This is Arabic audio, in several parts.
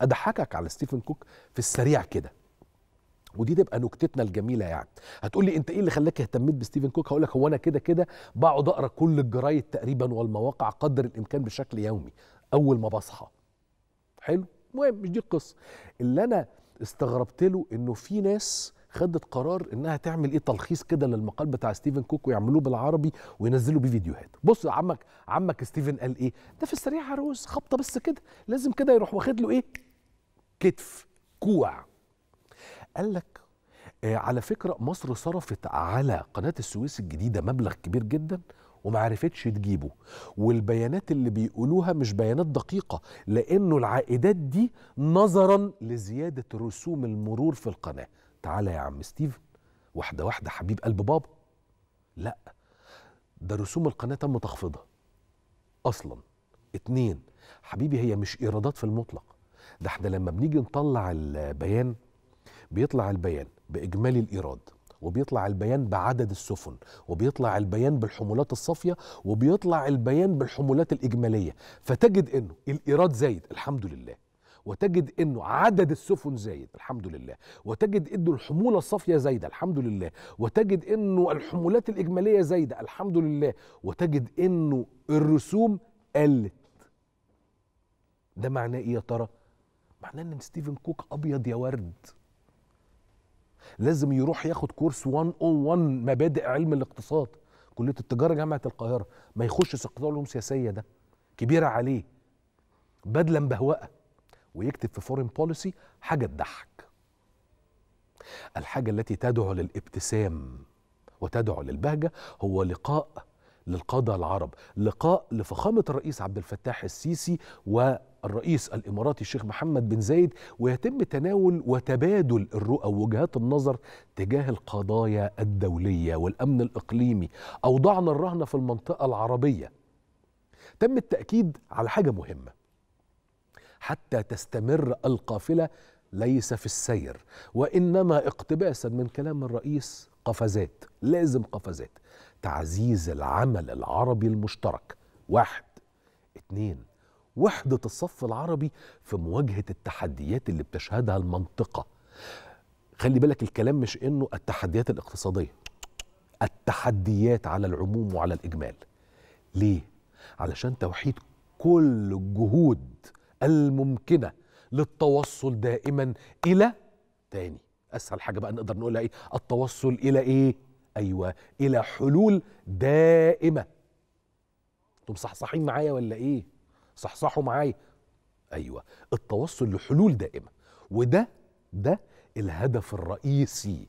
اضحكك على ستيفن كوك في السريع كده ودي تبقى نكتتنا الجميله يعني هتقول لي انت ايه اللي خلاك اهتميت بستيفن كوك هقول لك هو انا كده كده بقعد اقرا كل الجرايد تقريبا والمواقع قدر الامكان بشكل يومي اول ما بصحى حلو المهم مش دي القصه اللي انا استغربت له انه في ناس خدت قرار انها تعمل ايه تلخيص كده للمقال بتاع ستيفن كوك ويعملوه بالعربي وينزلوا بيه فيديوهات بص عمك عمك ستيفن قال ايه ده في السريع عروس خبطه بس كده لازم كده يروح واخد له ايه كتف كوع قال لك آه، على فكرة مصر صرفت على قناة السويس الجديدة مبلغ كبير جدا وما عرفتش تجيبه والبيانات اللي بيقولوها مش بيانات دقيقة لأنه العائدات دي نظرا لزيادة رسوم المرور في القناة تعالى يا عم ستيفن واحدة واحدة حبيب قلب بابا لا ده رسوم القناة تم تخفيضها أصلا اتنين حبيبي هي مش إيرادات في المطلق ده احنا لما بنيجي نطلع البيان بيطلع البيان باجمالي الايراد وبيطلع البيان بعدد السفن وبيطلع البيان بالحمولات الصافيه وبيطلع البيان بالحمولات الاجماليه فتجد انه الايراد زايد الحمد لله وتجد انه عدد السفن زايد الحمد لله وتجد انه الحموله الصافيه زايده الحمد لله وتجد انه الحمولات الاجماليه زايده الحمد لله وتجد انه الرسوم قلت ده معناه ايه يا ترى معناه ان ستيفن كوك ابيض يا ورد لازم يروح ياخد كورس 101 مبادئ علم الاقتصاد كليه التجاره جامعه القاهره ما يخش القطاع العلوم السياسيه ده كبيره عليه بدلا بهوأة ويكتب في فورين بوليسي حاجه تضحك الحاجه التي تدعو للابتسام وتدعو للبهجه هو لقاء للقاده العرب لقاء لفخامه الرئيس عبد الفتاح السيسي و الرئيس الاماراتي الشيخ محمد بن زايد ويتم تناول وتبادل الرؤى ووجهات النظر تجاه القضايا الدوليه والامن الاقليمي اوضاعنا الرهنه في المنطقه العربيه. تم التاكيد على حاجه مهمه. حتى تستمر القافله ليس في السير وانما اقتباسا من كلام الرئيس قفزات لازم قفزات تعزيز العمل العربي المشترك واحد اتنين وحدة الصف العربي في مواجهة التحديات اللي بتشهدها المنطقة خلي بالك الكلام مش انه التحديات الاقتصادية التحديات على العموم وعلى الإجمال ليه؟ علشان توحيد كل الجهود الممكنة للتوصل دائما إلى تاني أسهل حاجة بقى نقدر نقولها إيه؟ التوصل إلى إيه؟ أيوة إلى حلول دائمة انتم صحصحين معايا ولا إيه؟ صحصحوا معايا ايوه التوصل لحلول دائمه وده ده الهدف الرئيسي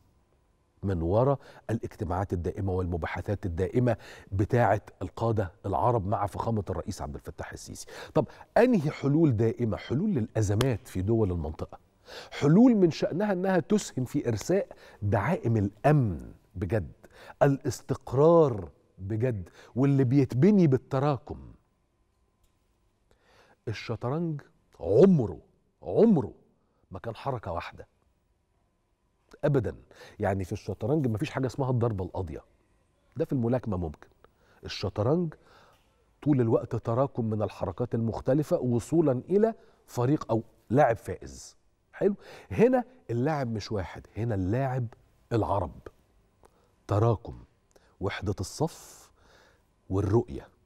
من وراء الاجتماعات الدائمه والمباحثات الدائمه بتاعه القاده العرب مع فخامه الرئيس عبد الفتاح السيسي. طب انهي حلول دائمه؟ حلول للازمات في دول المنطقه. حلول من شانها انها تسهم في ارساء دعائم الامن بجد، الاستقرار بجد واللي بيتبني بالتراكم. الشطرنج عمره عمره ما كان حركه واحده ابدا يعني في الشطرنج ما فيش حاجه اسمها الضربه القاضيه ده في الملاكمه ممكن الشطرنج طول الوقت تراكم من الحركات المختلفه وصولا الى فريق او لاعب فائز حلو هنا اللاعب مش واحد هنا اللاعب العرب تراكم وحده الصف والرؤيه